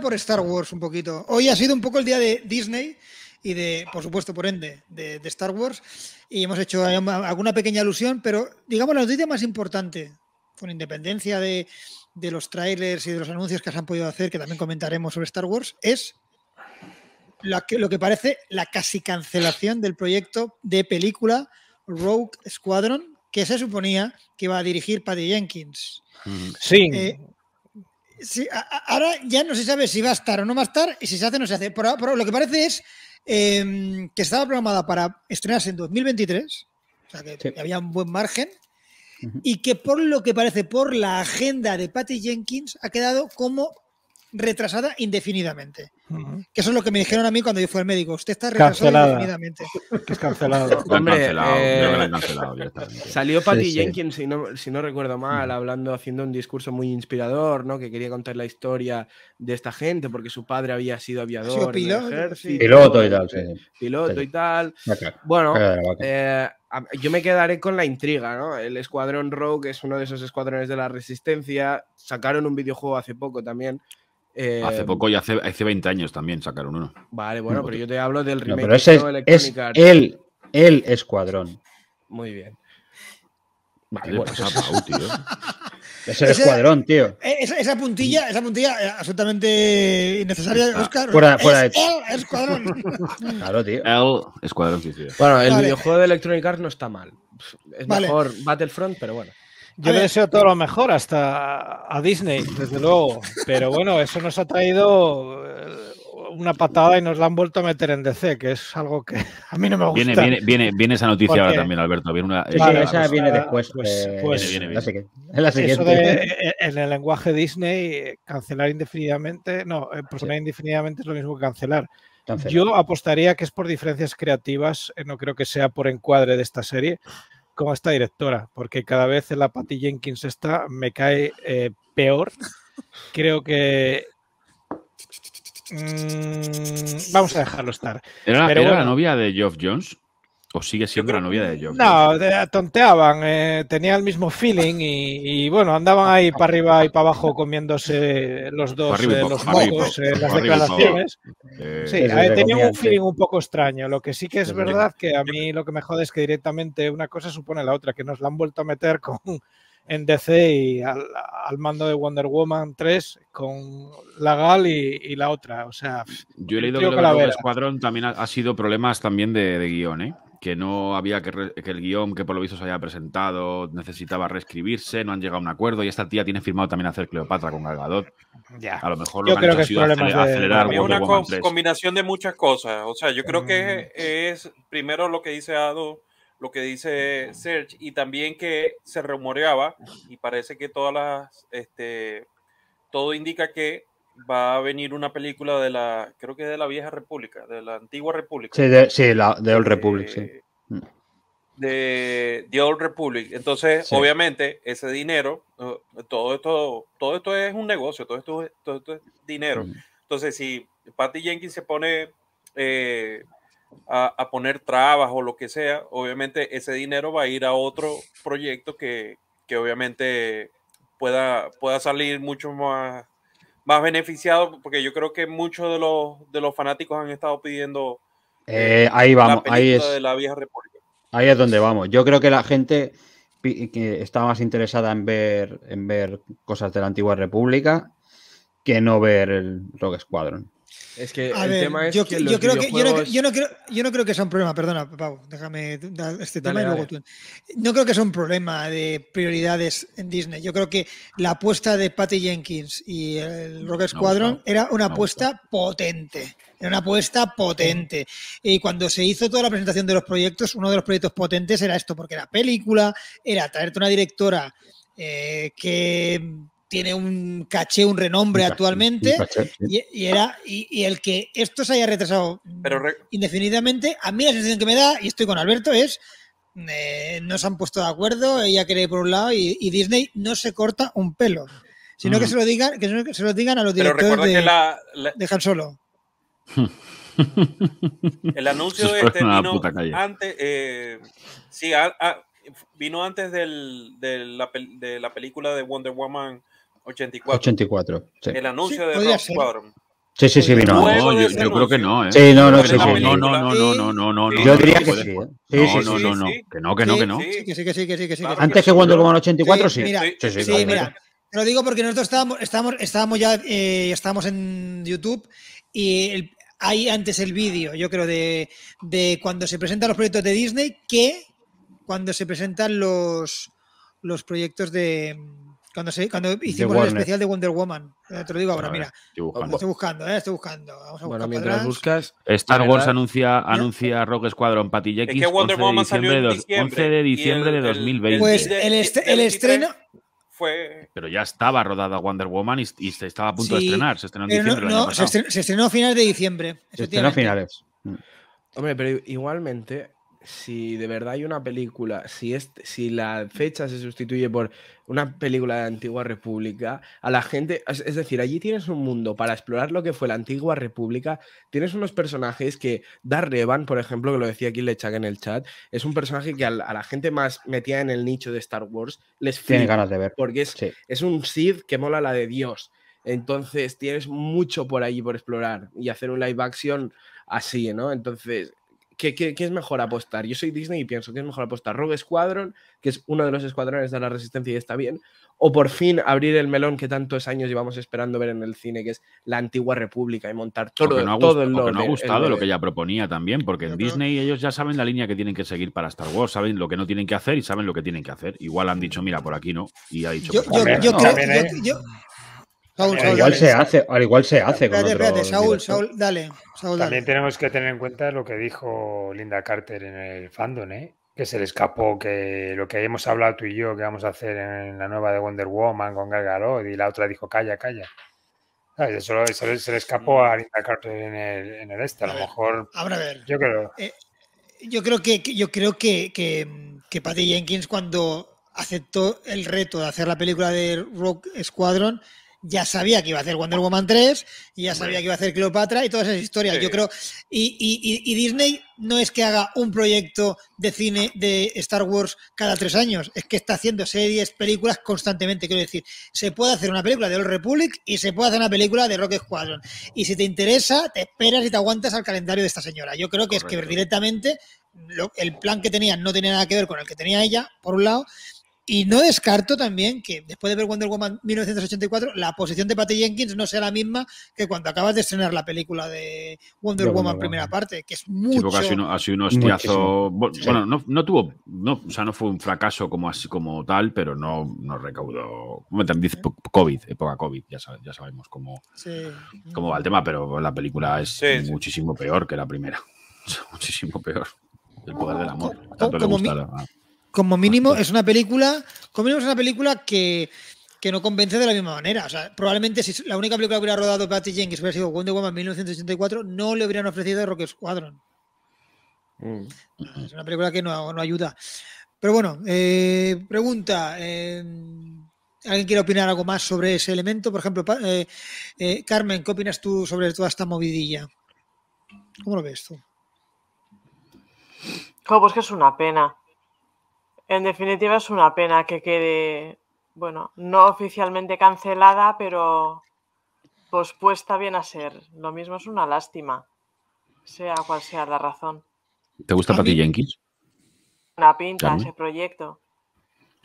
por Star Wars un poquito. Hoy ha sido un poco el día de Disney y de, por supuesto, por ende, de, Star Wars. Y hemos hecho eh, alguna pequeña alusión, pero digamos la noticia más importante, con independencia de, los trailers y de los anuncios que se han podido hacer, que también comentaremos sobre Star Wars, es lo que, parece la casi cancelación del proyecto de película Rogue Squadron, que se suponía que iba a dirigir Paddy Jenkins. Sí. Eh, ahora ya no se sabe si va a estar o no va a estar y si se hace o no se hace. pero lo que parece es em, que estaba programada para estrenarse en 2023, o sea que había un buen margen, y que por lo que parece, por la agenda de Patty Jenkins, ha quedado como retrasada indefinidamente. Que eso es lo que me dijeron a mí cuando yo fui al médico. Usted está retrasada indefinidamente. Que es cancelado. Eh, salió Patty Jenkins, Si, no, recuerdo mal, hablando, haciendo un discurso muy inspirador, ¿no? Que quería contar la historia de esta gente, porque su padre había sido aviador. piloto, y tal, Piloto y tal. Bueno, eh, yo me quedaré con la intriga, ¿no? El Escuadrón Rogue es uno de esos escuadrones de la resistencia. Sacaron un videojuego hace poco también hace eh, poco y hace, 20 años también sacaron uno. Vale, bueno, pero yo te hablo del remake no, pero ese es, el, el escuadrón. Muy bien. Vale, bueno, pues Pau, tío. Es el escuadrón, tío. E-, esa, puntilla, esa puntilla eh, absolutamente innecesaria, Oscar. Fuera, fuera es El escuadrón. Claro, tío. El escuadrón, tío. Bueno, el videojuego de Electronic Arts no está mal. Es mejor Battlefront, pero bueno. Yo le deseo todo lo mejor hasta a Disney, desde luego. Pero bueno, eso nos ha traído eh, una patada y nos la han vuelto a meter en DC, que es algo que a mí no me gusta. Viene, esa noticia ahora también, Alberto. Viene esa viene después. en el lenguaje Disney, cancelar indefinidamente, no, eh, posponer indefinidamente es lo mismo que cancelar. Yo apostaría que es por diferencias creativas, eh, no creo que sea por encuadre de esta serie como esta directora, porque cada vez en la Patty Jenkins está me cae eh, peor. Creo que... Mm, vamos a dejarlo estar. ¿Era, Pero la novia de Geoff Jones? O sigue siendo la novia de ellos No, tonteaban, eh, tenía el mismo feeling y, bueno, andaban ahí para arriba y para abajo comiéndose los dos eh, los mocos, eh, las declaraciones. sí, tenía un feeling un poco extraño. Lo que sí que es verdad que a mí lo que me jode es que directamente una cosa supone la otra, que nos la han vuelto a meter con en DC y al, mando de Wonder Woman 3 con la Gal y, la otra. O sea, yo he leído que, el Escuadrón también ha, sido problemas también de, de guión, ¿eh? que no había que, el guión que por lo visto se había presentado necesitaba reescribirse, no han llegado a un acuerdo y esta tía tiene firmado también hacer Cleopatra con Galgadot. A lo mejor lo yo que creo que es acelerar, de... una combinación de muchas cosas. O sea, yo creo que mm. es primero lo que dice Ado, lo que dice Serge y también que se rumoreaba y parece que todas las este todo indica que va a venir una película de la, creo que de la vieja república, de la antigua república. Sí, de, la, de Old Republic, sí. Eh, de The Old Republic. Entonces, obviamente, ese dinero, eh, todo esto, todo esto es un negocio, todo esto, es dinero. Entonces, si Patty Jenkins se pone eh, a, poner trabas o lo que sea, obviamente ese dinero va a ir a otro proyecto que, obviamente pueda, pueda salir mucho más más beneficiado, porque yo creo que muchos de los, de los fanáticos han estado pidiendo eh, eh, ahí vamos, ahí es, de la vieja república. Ahí es donde vamos. Yo creo que la gente que está más interesada en ver en ver cosas de la antigua república que no ver el Rogue Squadron. Es que el tema es yo, que yo yo no, creo, que sea un problema, perdona, Pau, déjame dar este tema y luego tú. No creo que sea un problema de prioridades en Disney. Yo creo que la apuesta de Patty Jenkins y el Rock Squadron era una apuesta potente. Era una apuesta potente. Y cuando se hizo toda la presentación de los proyectos, uno de los proyectos potentes era esto, porque era película, era traerte una directora eh, que tiene un caché, un renombre actualmente, y, era y, el que esto se haya retrasado indefinidamente, a mí la sensación que me da, y estoy con Alberto, es eh, no se han puesto de acuerdo, ella cree por un lado y, Disney no se corta un pelo, sino que mm. se lo digan que se lo digan a los directores de, la, Solo. El anuncio este eh, vino antes, sí, vino antes de la película de Wonder Woman 84. El anuncio de Rock Sí, sí, sí, vino. No, yo, creo que no, ¿eh? Sí, no, no, no, no, no, no, no, no, Yo diría que sí. ¿eh? Sí, sí, no, no, no, que no, que no, que no. Sí, que sí, que sí, que sí, que sí. Antes que Wonder Woman 84, sí. sí, sí, sí, mira. Te lo digo porque nosotros estábamos, estábamos, estábamos ya, eh, en YouTube y hay antes el vídeo, yo creo, de, de cuando se presentan los proyectos de Disney que cuando se presentan los, los proyectos de, cuando, cuando hicimos el especial de Wonder Woman. Eh, te lo digo ahora, mira. Lo estoy buscando, eh, estoy buscando. Vamos a bueno, mientras buscas. Star Wars anuncia, anuncia Rock Squadron Patilla X. Wonder 11 Woman de diciembre de 2020. pues el, el estreno. Fue... Pero ya estaba rodada Wonder Woman y, se estaba a punto de estrenar. Se estrenó en diciembre. se, estrenó, se, estrenó, a finales de diciembre. Se estrenó a finales. Hombre, pero igualmente si de verdad hay una película, si, si la fecha se sustituye por una película de la antigua república, a la gente, es, decir, allí tienes un mundo para explorar lo que fue la antigua república, tienes unos personajes que Dar Revan, por ejemplo, que lo decía aquí Lechak en el chat, es un personaje que a, la gente más metida en el nicho de Star Wars les tiene ganas de ver. Porque es, es un Sith que mola la de Dios. Entonces tienes mucho por allí por explorar y hacer un live action así, ¿no? Entonces ¿Qué, es mejor apostar? Yo soy Disney y pienso, que es mejor apostar? ¿Rogue Squadron, que es uno de los escuadrones de la resistencia y está bien? ¿O por fin abrir el melón que tantos años llevamos esperando ver en el cine, que es la antigua república y montar todo, el no ha gustado lo que ya proponía también, porque en Disney ellos ya saben la línea que tienen que seguir para Star Wars, saben lo que no tienen que hacer y saben lo que tienen que hacer. Igual han dicho, mira, por aquí no, y ha dicho... Yo, pues creo yo, al, igual se hace, al igual se hace. Saúl, dale, También tenemos que tener en cuenta lo que dijo Linda Carter en el fandom, ¿eh? que se le escapó, que lo que hemos hablado tú y yo, que vamos a hacer en la nueva de Wonder Woman con Gal y la otra dijo, calla, calla. Eso, se le escapó a Linda Carter en el, este, a, lo mejor... a ver. Yo creo... Eh, yo creo que, yo creo que, que Patty Jenkins cuando aceptó el reto de hacer la película de Rock Squadron ya sabía que iba a hacer Wonder Woman 3, y ya sabía que iba a hacer Cleopatra y todas esas historias. Yo creo. Y, Disney no es que haga un proyecto de cine de Star Wars cada tres años, es que está haciendo series, películas constantemente. Quiero decir, se puede hacer una película de Old Republic y se puede hacer una película de Rock Squadron. Y si te interesa, te esperas y te aguantas al calendario de esta señora. Yo creo que es que directamente el plan que tenía no tenía nada que ver con el que tenía ella, por un lado y no descarto también que después de ver Wonder Woman 1984, la posición de Patty Jenkins no sea la misma que cuando acabas de estrenar la película de Wonder, Woman, primera parte, que es mucho. Sí, ha sido un hostiazo. Bueno, no, tuvo, no, o sea, no fue un fracaso como así como tal, pero no, no recaudó. como también dice COVID, época COVID, ya, ya sabemos cómo, va el tema, pero la película es muchísimo peor que la primera. muchísimo peor. El poder del amor. Como mínimo es una película, como película que, no convence de la misma manera. O sea, probablemente si la única película que hubiera rodado Patty Jenkins hubiera sido Wonder Woman 1984, no le hubieran ofrecido Rock Squadron. Mm. Es una película que no, ayuda. Pero bueno, eh, pregunta. Eh, ¿Alguien quiere opinar algo más sobre ese elemento? Por ejemplo, eh, Carmen, ¿qué opinas tú sobre toda esta movidilla? ¿Cómo lo ves tú? Oh, pues que es una pena. En definitiva es una pena que quede, bueno, no oficialmente cancelada, pero pospuesta bien a ser. Lo mismo es una lástima, sea cual sea la razón. ¿Te gusta ti Jenkins? Una pinta ese proyecto.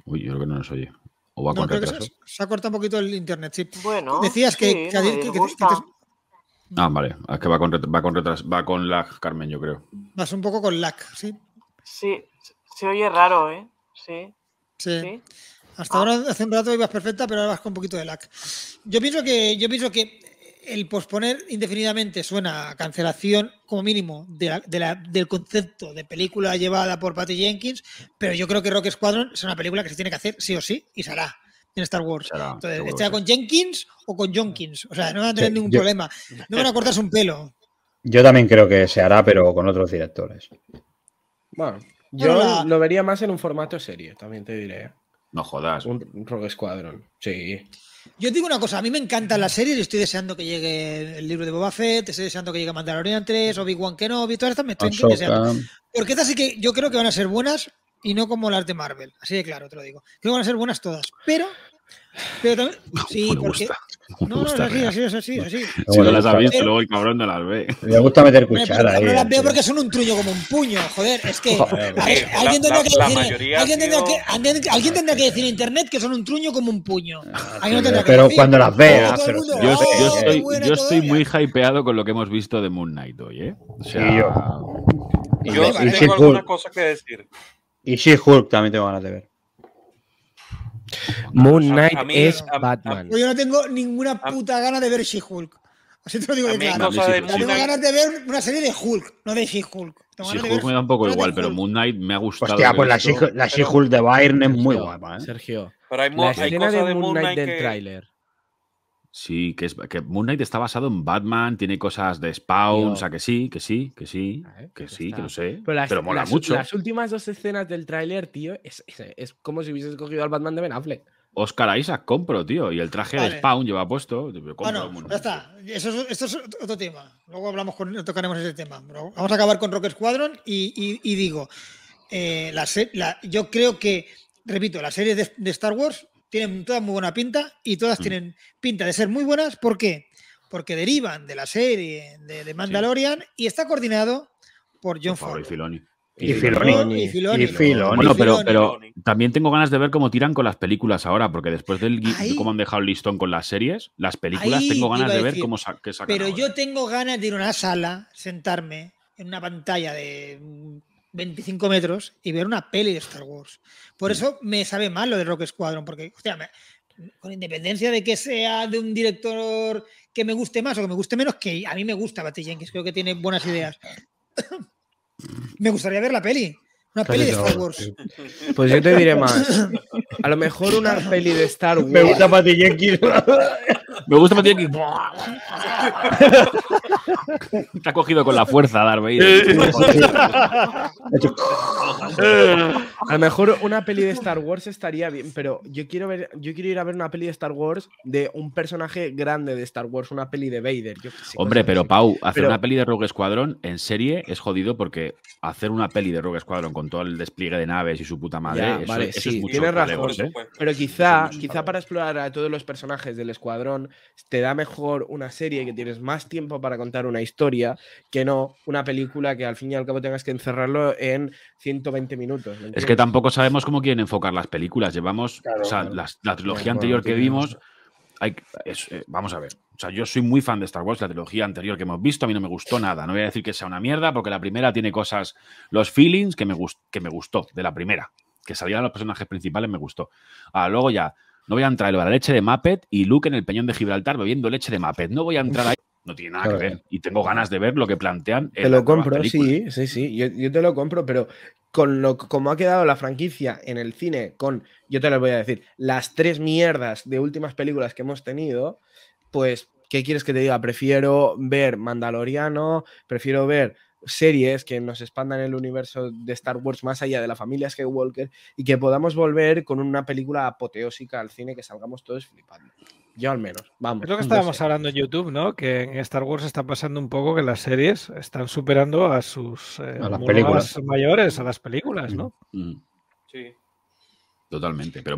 Uy, yo creo que no nos oye. ¿O va con retraso se, ha cortado un poquito el internet, chip. Bueno, decías que, Ah, vale. Es ah, que va con, va con va con lag, Carmen, yo creo. Vas un poco con lag, sí. Sí, se oye raro, ¿eh? Sí. Sí. Hasta ahora, ah. hace un rato ibas perfecta, pero ahora vas con un poquito de lac. Yo pienso que, yo pienso que el posponer indefinidamente suena a cancelación, como mínimo, del concepto de película llevada por Patty Jenkins, pero yo creo que Rock Squadron es una película que se tiene que hacer sí o sí y se hará en Star Wars. Entonces, con Jenkins o con Jonkins. O sea, no van a tener ningún problema. No van a cortarse un pelo. Yo también creo que se hará, pero con otros directores. Bueno, yo lo vería más en un formato serie, también te diré. No jodas. Un Rogue Squadron, sí. Yo digo una cosa, a mí me encantan las series, estoy deseando que llegue el libro de Boba Fett, estoy deseando que llegue Mandalorian 3, Obi-Wan Kenobi, todas estas me estoy deseando. Porque estas sí que yo creo que van a ser buenas y no como las de Marvel, así de claro te lo digo. Creo que van a ser buenas todas, pero pero también, sí, me porque... Gusta. No, no, es así, así, es así, así. Si no las ha visto, luego el cabrón no las ve. Me gusta meter cuchara ahí. No las veo porque son un truño como un puño, joder. Es que alguien, tendrá que decir... Alguien, tendrá que, alguien, que decir internet que son un truño como un puño. Ah, no pero, pero cuando las veas... Oh, yo, yo, estoy, yo estoy muy hypeado con lo que hemos visto de Moon Knight hoy, ¿eh? O Y yo, y yo tengo alguna cosa que decir. Y She-Hulk también tengo ganas de ver. Moon Knight es Batman. yo no tengo ninguna puta gana de ver She-Hulk. Así te lo digo de claro. No, tengo ganas de ver una serie de Hulk, no de She-Hulk. She-Hulk me da un poco igual, pero Moon Knight me ha gustado. Hostia, pues la She-Hulk de Byrne es muy guapa, ¿eh? Sergio. Pero hay, la hay de Moon Knight, del tráiler Sí, que, es, que Moon Knight está basado en Batman, tiene cosas de Spawn, o sea, que sí, que sí, que sí, que pues sí, que lo sé. Pero, mola mucho. Las últimas dos escenas del tráiler, tío, es, como si hubieses cogido al Batman de Ben Affleck. Oscar Isaac, compro, tío. Y el traje de Spawn lleva puesto. bueno, ya está. Eso es, esto otro tema. Luego hablamos con, tocaremos ese tema. Vamos a acabar con Rock Squadron y, digo, eh, la, yo creo que, repito, la serie de Star Wars tienen todas muy buena pinta y todas mm. tienen pinta de ser muy buenas. ¿Por qué? Porque derivan de la serie de, Mandalorian y está coordinado por John por Favreau. Y, Filoni, y, Filoni, y Filoni. Bueno, pero, también tengo ganas de ver cómo tiran con las películas ahora, porque después del cómo han dejado el listón con las series, las películas tengo ganas de ver cómo sacan. Pero yo tengo ganas de ir a una sala, sentarme en una pantalla de 25 metros y ver una peli de Star Wars. Por eso me sabe mal lo de Rock Squadron, porque, hostia, con independencia de que sea de un director que me guste más o que me guste menos, que a mí me gusta Batty Jenkins, creo que tiene buenas ideas. me gustaría ver la peli. Una peli de Star Wars. Pues yo te diré más. A lo mejor una peli de Star Wars. Me gusta Patty Jenkins. me gusta Baty Jenkins. Te ha cogido con la fuerza, Darth eh, eh. a lo mejor una peli de Star Wars estaría bien, pero yo quiero ver, yo quiero ir a ver una peli de Star Wars de un personaje grande de Star Wars, una peli de Vader. Hombre, pero Pau, hacer una peli de Rogue Squadron en serie es jodido porque hacer una peli de Rogue Squadron con todo el despliegue de naves y su puta madre, eso, es mucho tienes razón. ¿eh? Pero quizá, quizá para explorar a todos los personajes del escuadrón te da mejor una serie que tienes más tiempo para contar una historia que no una película que al fin y al cabo tengas que encerrarlo en 120 minutos. es que tampoco sabemos cómo quieren enfocar las películas. Llevamos, o sea, la, trilogía anterior que vimos, eh, vamos a ver. O sea, yo soy muy fan de Star Wars, la trilogía anterior que hemos visto, a mí no me gustó nada. No voy a decir que sea una mierda, porque la primera tiene cosas, los feelings que me, gust, que me gustó de la primera. Que salían los personajes principales me gustó. Ah, luego ya, no voy a entrar a la leche de Muppet y Luke en el peñón de Gibraltar bebiendo leche de Muppet. No voy a entrar ahí. No tiene nada que ver. Y tengo ganas de ver lo que plantean. te lo compro, sí, sí, sí. Yo, te lo compro, pero con lo como ha quedado la franquicia en el cine, con, yo te lo voy a decir, las tres mierdas de últimas películas que hemos tenido, pues, ¿qué quieres que te diga? Prefiero ver Mandaloriano, prefiero ver series que nos expandan el universo de Star Wars más allá de la familia Skywalker y que podamos volver con una película apoteósica al cine que salgamos todos flipando. Yo al menos, vamos. Es lo que mm, estábamos pues hablando en YouTube, ¿no? Que en Star Wars está pasando un poco que las series están superando a sus eh, películas mayores, a las películas, ¿no? Mm, mm. Sí. Totalmente. Pero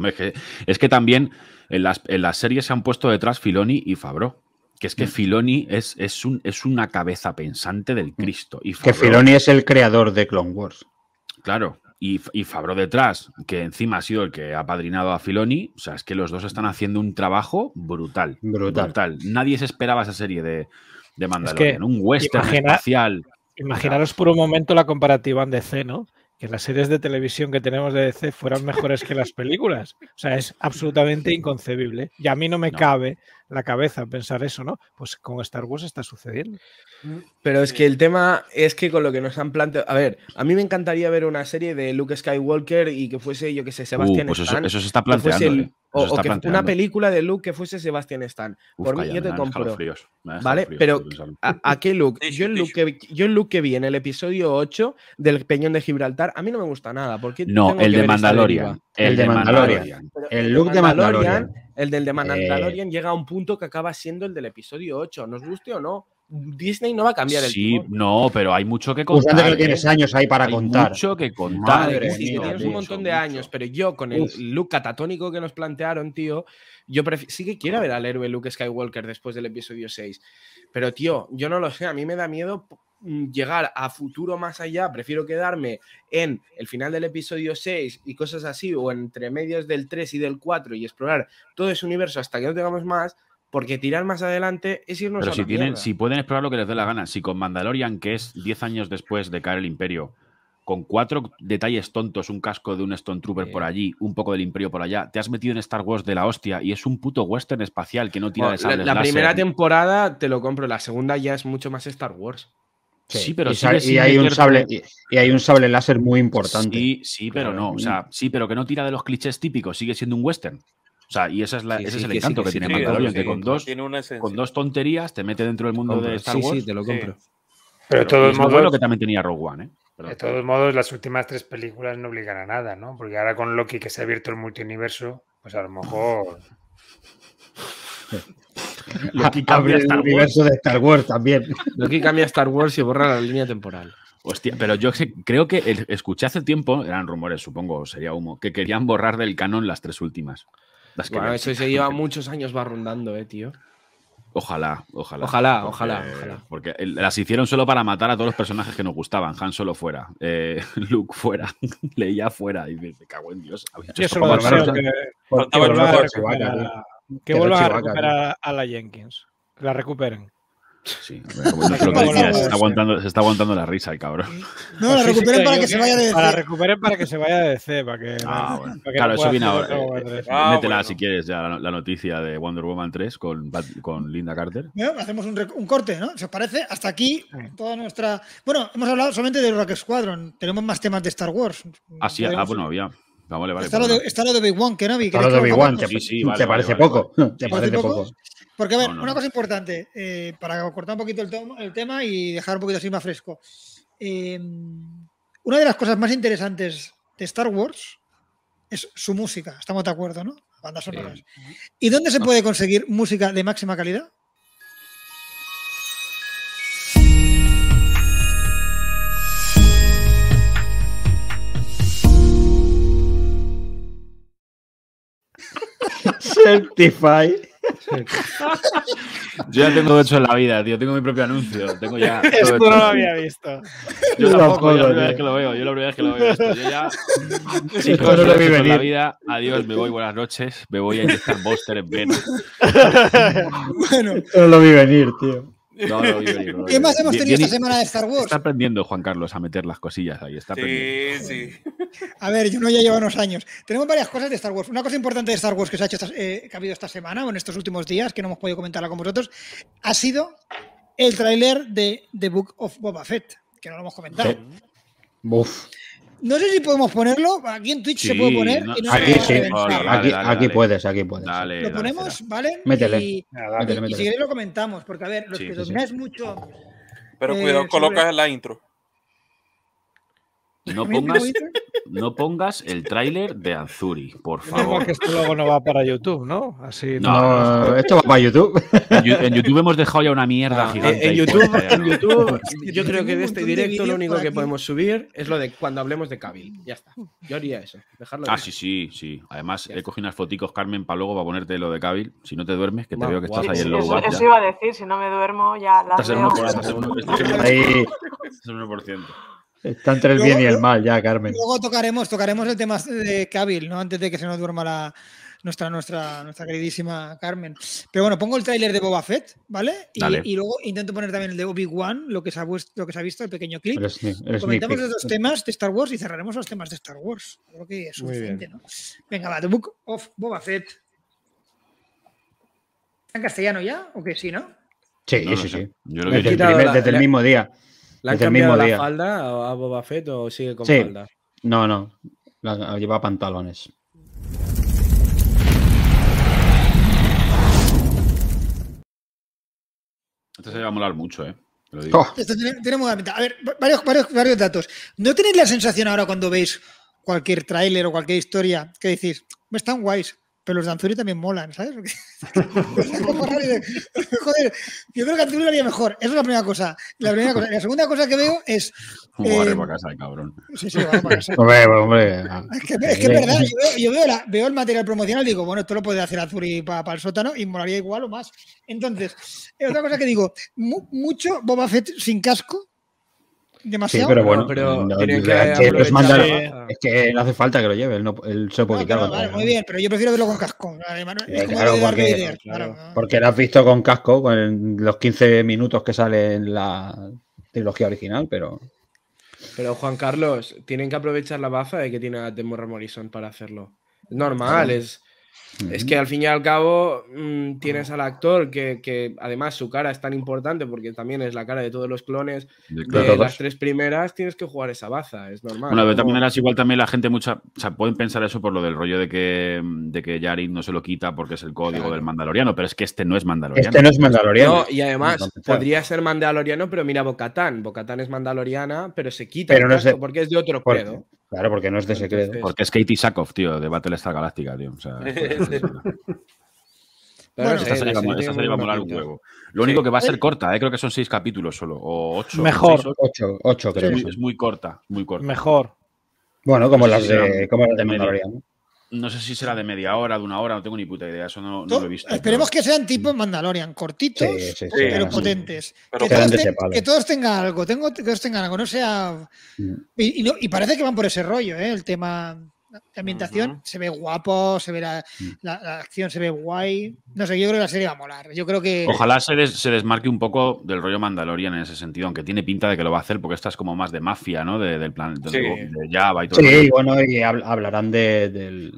es, que, también en las, series se han puesto detrás Filoni y Fabro. Que es que Filoni es, es, un, es una cabeza pensante del Cristo. que Filoni es el creador de Clone Wars. Claro, y, Fabro detrás, que encima ha sido el que ha padrinado a Filoni, o sea, es que los dos están haciendo un trabajo brutal. Brutal. Nadie se esperaba esa serie de, de Mandalorian, en un western imagina, Imaginaros por un momento la comparativa en DC, ¿no? que las series de televisión que tenemos de DC fueran mejores que las películas. O sea, es absolutamente inconcebible. Y a mí no me cabe la cabeza pensar eso, ¿no? Pues con Star Wars está sucediendo. Mm, Pero es que el tema es que con lo que nos han planteado... A ver, a mí me encantaría ver una serie de Luke Skywalker y que fuese, yo que sé, uh, Sebastián pues eso, eso, se está planteando. ¿eh? O, una película de Luke que fuese Sebastián Stan. Por mí yo te compro. ¿Vale? Pero ¿a, qué Luke? Yo el Luke, que, vi en el episodio 8 del Peñón de Gibraltar, a mí no me gusta nada. Porque no, el de, Mandalorian. El de Mandalorian. El Luke de Mandalorian. El del de eh. Mandalorian llega a un punto que acaba siendo el del episodio 8, nos guste o no. Disney no va a cambiar el Sí, no, pero hay mucho que pues contar. tienes ¿eh? años para contar. Mucho que contar. tienes un montón de años, pero yo con el look catatónico que nos plantearon, tío, yo sí que quiero ver al héroe Luke Skywalker después del episodio 6. Pero, tío, yo no lo sé, a mí me da miedo mm, llegar a futuro más allá, prefiero quedarme en el final del episodio 6 y cosas así, o entre medios del 3 y del 4 y explorar todo ese universo hasta que no tengamos más, porque tirar más adelante es irnos Pero a si la tienen, si pueden explorar lo que les dé la gana, si con Mandalorian, que es 10 años después de caer el imperio, con cuatro detalles tontos, un casco de un Stone Trooper por allí, un poco del Imperio por allá, te has metido en Star Wars de la hostia y es un puto western espacial que no tira de de La, la primera temporada te lo compro, la segunda ya es mucho más Star Wars. Sí, pero y, sí, y hay un sable y, hay un sable láser muy importante. Sí, sí, pero no, o sea, sí, pero que no tira de los clichés típicos, sigue siendo un western. O sea, y ese es el encanto que, tiene Mandalorian, que con, dos, tonterías te mete dentro del mundo de Star Wars. te lo compro. Pero de todos modos. lo que también tenía Rogue One, ¿eh? de todos modos, las últimas tres películas no obligan a nada, ¿no? Porque ahora con Loki que se ha abierto el multiuniverso, pues a lo mejor. Loki cambia de Star Wars también. Loki cambia Star Wars y borra la línea temporal. Hostia, pero yo creo que escuché hace tiempo, eran rumores, supongo, sería humo, que querían borrar del canon las tres últimas eso se lleva muchos años barrundando, eh, tío. Ojalá, ojalá. Ojalá, ojalá, Porque las hicieron solo para matar a todos los personajes que nos gustaban. Han solo fuera. Eh, Luke fuera. Leía fuera. Y me, cago en Dios. que, vuelvan que, vuelva a recuperar a la Jenkins. La recuperen. Sí, se, está aguantando, la risa el cabrón. No, la recuperen para que se vaya de DC. recuperen para que se vaya de DC. Para que, claro, eso viene ahora. Eh, eh, ah, métela si quieres ya la, noticia de Wonder Woman 3 con, con Linda Carter. hacemos un, corte, ¿no? ¿Se os parece? Hasta aquí toda nuestra. Bueno, hemos hablado solamente de Rock Squadron. Tenemos más temas de Star Wars. Ah, sí, ah, bueno, había. Ah, está, lo de, está, Big One, que no vi. Está lo de Big One, te, te parece poco. Te parece poco. Porque, a ver, una cosa importante, eh, para cortar un poquito el, tema y dejar un poquito así más fresco. Eh, una de las cosas más interesantes de Star Wars es su música, estamos de acuerdo, ¿no? Bandas sonoras. ¿Y dónde se ah. puede conseguir música de máxima calidad? Certify. Yo ya tengo hecho en la vida, tío. Tengo mi propio anuncio. Tengo ya esto no lo había visto. Yo tampoco, yo la primera vez que lo veo. Yo la primera vez que lo veo. Esto. Yo ya. Chicos, no lo vi venir. la vida. Adiós, me voy, buenas noches. Me voy a inyectar Buster en vena. Bueno, no lo vi venir, tío. ¿Qué más hemos tenido esta semana de Star Wars? Está aprendiendo Juan Carlos a meter las cosillas ahí. Está sí. A ver, yo no ya llevo unos años. Tenemos varias cosas de Star Wars. Una cosa importante de Star Wars que se ha hecho, eh, que ha habido esta semana o en estos últimos días, que no hemos podido comentarla con vosotros, ha sido el tráiler de The Book of Boba Fett, que no lo hemos comentado. No sé si podemos ponerlo. Aquí en Twitch se puede poner. aquí, sí. aquí puedes, aquí puedes. lo ponemos, ¿vale? Métele. Y, si queréis lo comentamos, porque a ver, los que mucho. Pero cuidado, eh, colocas en la intro. No pongas, no pongas el tráiler de Anzuri, por favor. No, que esto luego no va para YouTube, ¿no? Así, no, esto va para YouTube. En YouTube hemos dejado ya una mierda ah, gigante. En YouTube, en YouTube yo creo que de este directo lo único que podemos subir es lo de cuando hablemos de Cabil Ya está. Yo haría eso. Dejarlo ah, sí, sí, sí. Además, he cogido unas fotos, Carmen, para luego para ponerte lo de Cabil Si no te duermes, que te veo que estás ahí en los Eso iba a decir, si no me duermo, ya la. Estás en 1%. Está entre el bien y el mal ya, Carmen. Luego tocaremos, tocaremos el tema de Cabil, ¿no? Antes de que se nos duerma la, nuestra, nuestra, nuestra queridísima Carmen. Pero bueno, pongo el tráiler de Boba Fett, ¿vale? Y, luego intento poner también el de Obi-Wan, lo, que se ha, lo que se ha visto, el pequeño clip. Comentamos los dos temas de Star Wars y cerraremos los temas de Star Wars. Creo que es suficiente, ¿no? Venga, va, The Book of Boba Fett. ¿Está en castellano ya? ¿O que sí, no? Sí, sí, sí. Yo lo desde, el mismo día. ¿Le han cambiado la falda a Boba Fett o sigue con sí. falda? No, no. lleva pantalones. Esto se va a molar mucho, ¿eh? tenemos, oh. A ver, varios, varios, datos. ¿No tenéis la sensación ahora cuando veis cualquier tráiler o cualquier historia que decís, están guays, pero los de Anzuri también molan, ¿sabes? joder, yo creo que Anzuri lo haría mejor. Esa es la primera cosa. La, primera cosa. la segunda cosa que veo es. para eh, casa, cabrón. Sí, sí, para casa. hombre, pues, hombre. Ah. Es que es, verdad, yo, veo, el material promocional y digo, bueno, esto lo puede hacer azuri para, el sótano y molaría igual o más. Entonces, otra cosa que digo, mucho Boba Fett sin casco demasiado. Sí, pero bueno, es que no hace falta que lo lleve, él, no, él se puede quitar. muy bien, pero yo prefiero verlo con casco. porque, lo has visto con casco, con pues, los 15 minutos que sale en la trilogía original, pero... Pero Juan Carlos, tienen que aprovechar la baza de que tiene a Demora Morrison para hacerlo. Normal, es es que al fin y al cabo mm, tienes al actor que, además su cara es tan importante porque también es la cara de todos los clones. De, las tres primeras tienes que jugar esa baza, es normal. Bueno, de todas maneras, igual también la gente mucha. O sea, pueden pensar eso por lo del rollo de que, mm, de Yarin no se lo quita porque es el código del Mandaloriano, pero es que este no es Mandaloriano. Este no es este Mandaloriano. y además podría ser Mandaloriano, pero mira Bocatán. Bocatán es Mandaloriana, pero se quita no porque es de otro credo. Claro, porque no es de secreto. Porque es Katie Sackhoff, tío, de Battlestar Galáctica, tío. O sea, esta serie, va a molar un juego. Lo único que va a ser corta, eh, creo que son seis capítulos solo, o ocho. Mejor. ocho, ocho, creo. es muy corta, muy corta. Mejor. Bueno, como, las, de, como las de, Mandalorian. ¿no? No sé si será de media hora, de una hora, no tengo ni puta idea, eso no, lo he visto. Esperemos que sean tipo Mandalorian, cortitos, pero potentes. que, todos tengan algo, tengo, que todos tengan algo, no sea. Mm. Y, y, parece que van por ese rollo, ¿eh? el tema ambientación. Se ve guapo, se ve mm. la, acción, se ve guay. No sé, yo creo que la serie va a molar. Yo creo que. Ojalá se, desmarque un poco del rollo Mandalorian en ese sentido, aunque tiene pinta de que lo va a hacer porque esta es como más de mafia, ¿no? del planeta de, Java y todo. Sí, bueno, y hablarán de, del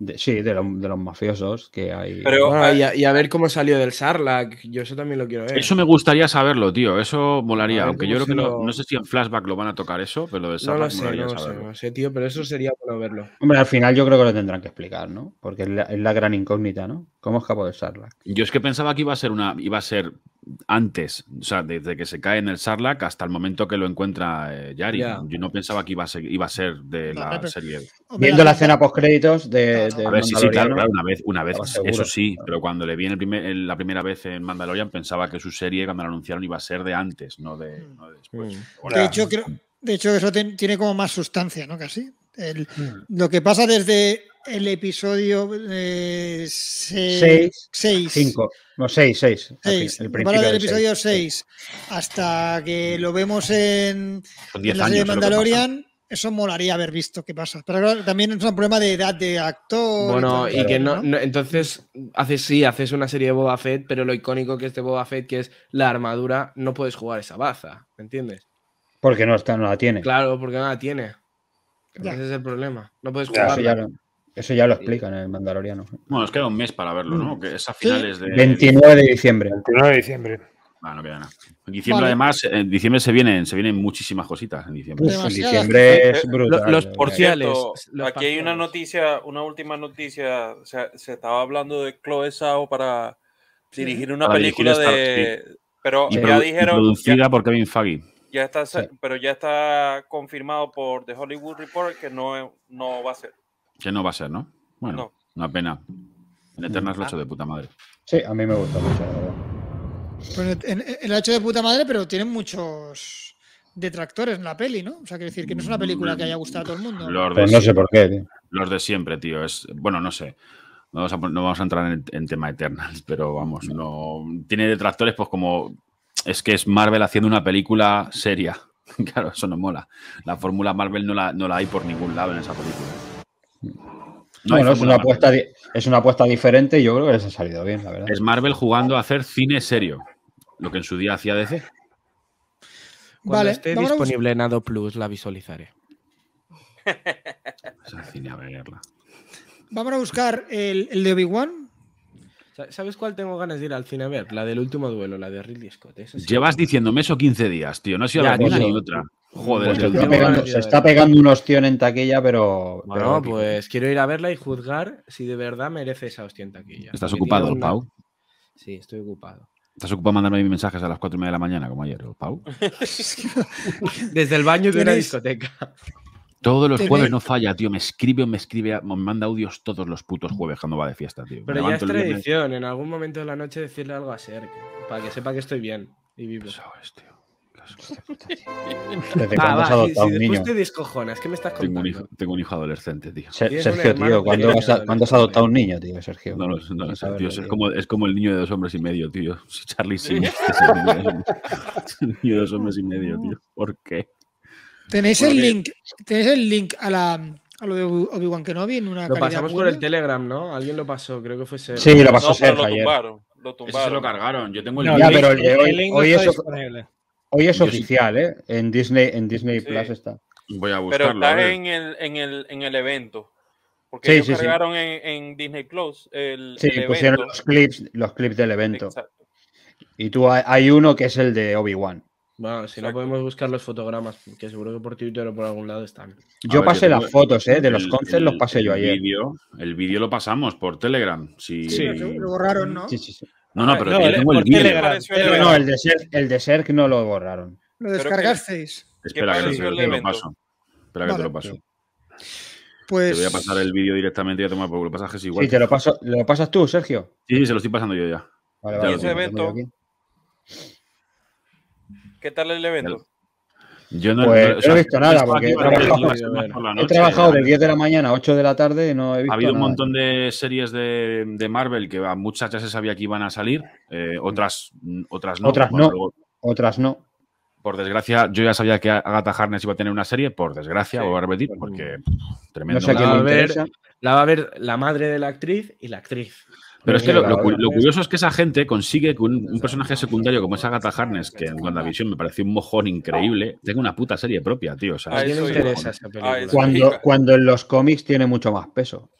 de, sí, de, los mafiosos que hay. y, a, ver cómo salió del Sarlacc. Yo eso también lo quiero ver. Eso me gustaría saberlo, tío. Eso molaría. aunque yo creo que no, sé si en flashback lo van a tocar eso, pero no lo sé, no lo Sé, no sé, tío, pero eso sería bueno verlo. Hombre, al final yo creo que lo tendrán que explicar, ¿no? Porque es la, gran incógnita, ¿no? ¿Cómo escapó del Sarlacc? Yo es que pensaba que iba a ser una. iba a ser antes, o sea, desde que se cae en el Sarlacc hasta el momento que lo encuentra eh, Yari. Yo no pensaba que iba a ser, de la serie. Viendo la escena post-créditos de, A ver, sí, claro, una vez, una vez eso sí, pero cuando le vi en la primera vez en Mandalorian pensaba que su serie, cuando la anunciaron, iba a ser de antes, no de, hmm. después. De, hecho, eso tiene como más sustancia, ¿no? Casi. Hmm. Lo que pasa desde el episodio 6. Eh, 5. No, 6, 6. El del episodio 6 hasta que lo vemos en, la de Mandalorian. Eso molaría haber visto qué pasa. Pero también es un problema de edad de actor. Bueno, y, que ¿no? Entonces, haces sí, haces una serie de Boba Fett, pero lo icónico que es de Boba Fett, que es la armadura, no puedes jugar esa baza. ¿Me entiendes? Porque no, está, no la tiene. Claro, porque no la tiene. Ese es el problema. No puedes jugar. Eso ya lo explican en el Mandaloriano. Bueno, nos queda un mes para verlo, ¿no? Mm. es a finales de. 29 de diciembre. 29 de diciembre. Bueno, ah, queda nada. En diciembre, además, en diciembre se vienen, se vienen muchísimas cositas. En diciembre, es brutal. Los, aquí hay una noticia, una última noticia. Se, estaba hablando de Chloe Sao para dirigir una película de. Pero ya dijeron. Producida por Kevin Pero ya está confirmado por The Hollywood Report que no, no va a ser. Que no va a ser, ¿no? Bueno, una pena. En Eternas lo ha hecho de puta madre. Sí, a mí me gusta mucho, en, lo ha hecho de puta madre, pero tiene muchos detractores en la peli, ¿no? O sea, quiere decir que no es una película que haya gustado a todo el mundo. Los pues no sé por qué, tío. Los de siempre, tío. Es, bueno, no sé. No vamos a, entrar en, tema Eternals, pero vamos, no. Tiene detractores, pues como. Es que es Marvel haciendo una película seria. Claro, eso no mola. La fórmula Marvel no la hay por ningún lado en esa película es una, apuesta, diferente y yo creo que les ha salido bien, la verdad. Es Marvel jugando a hacer cine serio, lo que en su día hacía DC. Cuando vale, esté disponible en Ado Plus, la visualizaré. Vamos a buscar el, de Obi-Wan. ¿Sabes cuál tengo ganas de ir al cine a ver? La del último duelo, la de Ridley Scott. diciendo Llevas diciéndome eso 15 días, tío. No ha sido la una ni otra. Joder, se, está pegando, una hostia en taquilla, pero. no, pues quiero ir a verla y juzgar si de verdad merece esa hostia en taquilla. ¿Estás ocupado, Pau? Sí, estoy ocupado. ¿Estás ocupado mandarme mis mensajes a las 4 y media de la mañana, como ayer, Pau? Desde el baño de una discoteca. Todos los jueves no falla, tío. Me escribe, me escribe, me manda audios todos los putos jueves cuando va de fiesta, tío. Pero ya es tradición, en algún momento de la noche decirle algo a Ser, para que sepa que estoy bien y vivo. tío. ¿Desde ah, cuándo has adoptado si, un niño? te descojonas, ¿qué me estás contando? Tengo un hijo, tengo un hijo adolescente, tío. Sergio, tío, ¿cuándo has, ¿cuándo has, adoptado un niño, tío, Sergio? No, no, no, no Sergio, es, como, es como el niño de dos hombres y medio, tío. Charlie sí. es el niño de dos hombres y medio, tío. ¿Por qué? Tenéis el link, tenéis el link a la a lo de Obi-Wan Kenobi en una Lo pasamos buena? por el Telegram, ¿no? Alguien lo pasó, creo que fue Sergio. Sí, lo pasó no, Sergio. Lo tumbaron, lo tumbaron. Eso se lo cargaron. Yo tengo el no, link. Ya, pero el, el, el link hoy, no hoy, está eso, disponible. Hoy es oficial, ¿eh? En Disney, en Disney Plus está. Voy a buscarlo. Pero está en el, evento. Porque sí, cargaron En, Disney Plus el, sí, pusieron los clips, los clips del evento. Y tú hay uno que es el de Obi-Wan. Bueno, si no podemos buscar los fotogramas, que seguro que por Twitter o por algún lado están. Yo pasé las fotos, ¿eh? De los conceptos los pasé yo ayer. el vídeo lo pasamos por Telegram. Sí, lo borraron, ¿no? Sí, sí, sí. No, no, pero yo tengo el vídeo. el de, no lo borraron. Lo descargasteis. Espera, que, te lo paso. Espera que te lo paso. Pues... Te voy a pasar el vídeo directamente y a tomar por lo pasajes igual. Sí, te lo, paso, lo pasas tú, Sergio. Sí, se lo estoy pasando yo ya. ¿Qué tal el evento? Yo no, he pues visto nada, porque he trabajado, he de 10 ¿eh? de la mañana a 8 de la tarde no Ha habido un montón de series de, Marvel que muchas ya se sabía que iban a salir, eh, otras, mm, otras no. Otras no, otras no. Por desgracia, yo ya sabía que Agatha Harness iba a tener una serie, por desgracia, o voy a repetir, pues porque tremendo. la, va la va a ver la madre de la actriz y la actriz. Pero es que lo, curioso es que esa gente consigue que un, personaje secundario como esa Gata Harness, que en WandaVision me pareció un mojón increíble, tenga una puta serie propia, tío. interesa esa película. Cuando, cuando en los cómics tiene mucho más peso.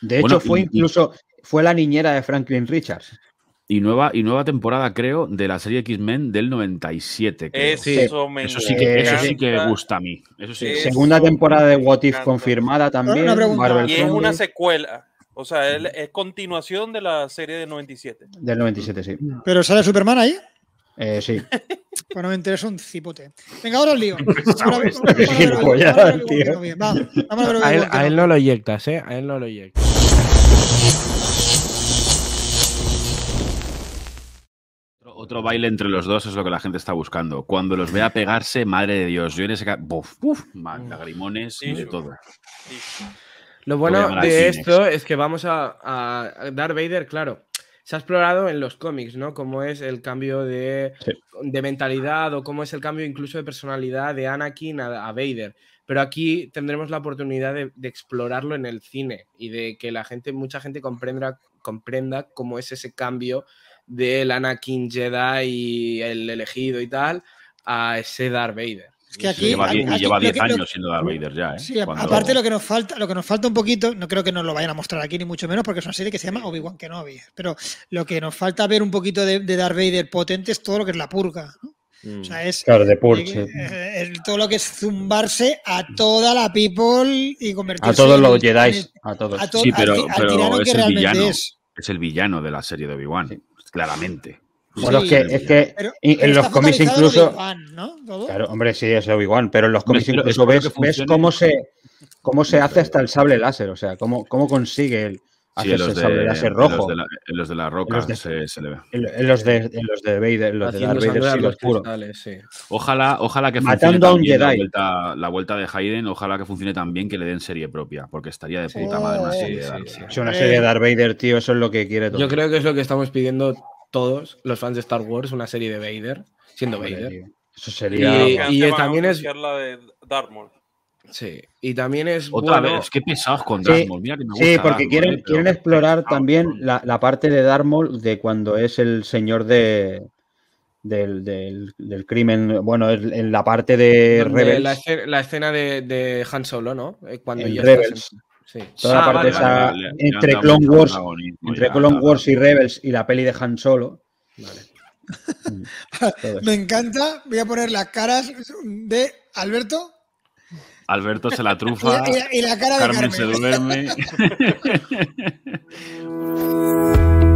De hecho, fue incluso fue la niñera de Franklin Richards. Y nueva, y nueva temporada, creo, de la serie X-Men del 97. Eh, eso, eso, sí que, eso, sí que, me gusta a mí. Segunda temporada de What If confirmada también. Marvel y es una secuela. O sea, es continuación de la serie del 97. Del 97, sí. ¿Pero sale Superman ahí? Eh, sí. Bueno, pues me interesa un cipote. Venga, ahora el lío. Pues a él no lo inyectas, ¿eh? A él no lo Otro baile entre los dos es lo que la gente está buscando. Cuando los vea pegarse, madre de Dios, yo en ese... Buf, buf, mm. lagrimones y de todo. Sí. Lo bueno de esto es que vamos a, dar Vader, claro, se ha explorado en los cómics, ¿no? Cómo es el cambio de, mentalidad o cómo es el cambio incluso de personalidad de Anakin a, Vader. Pero aquí tendremos la oportunidad de, explorarlo en el cine y de que la gente, mucha gente comprenda, comprenda cómo es ese cambio del Anakin Jedi y el elegido y tal a ese Darth Vader aquí, lleva, y lleva 10 años siendo Darth Vader ya, ¿eh? aparte lo que nos falta, lo que nos falta un poquito, no creo que nos lo vayan a mostrar aquí ni mucho menos porque es una serie que se llama Obi-Wan Kenobi, pero lo que nos falta ver un poquito de, Darth Vader potente es todo lo que es la purga, O sea, es, eh, eh, todo lo que es zumbarse a toda la people y convertirse A todos los A todos. sí, pero, es el villano. de la serie de Obi-Wan, claramente es pues que, en los cómics incluso. ¿no? Claro, hombre, sí, es Obi-Wan, pero en los cómics incluso ves, cómo se, cómo se hace hasta el sable láser, o sea, cómo, cómo consigue el. sable láser rojo. En los, de la, los de roca se, le ve. En los de, los de Vader, los de Darth Vader, sí, los Ojalá, ojalá que funcione a La, vuelta, de Hayden, ojalá que funcione tan bien que le den serie propia, porque estaría de puta madre una serie de Darth Vader. una serie de Darth Vader, tío, eso es lo que quiere todo. Yo creo que es lo que estamos pidiendo todos los fans de Star Wars una serie de Vader, siendo Vader. Eso sería. Y, también es. La de Maul Sí, y también es. Otra vez, qué pesados con Darth Maul sí porque quieren, eh, quieren explorar también la, parte de Darth Maul de cuando es el señor de. Del, crimen, bueno, en la parte de La, escena, de, Han Solo, ¿no? Eh, cuando en Ah, Toda parte esa entre, Clone Wars, entre Clone Wars y Rebels y la peli de Han Solo. Me encanta. Voy a poner las caras de Alberto. Alberto se la trufa. y, la, cara de Carmen se duerme.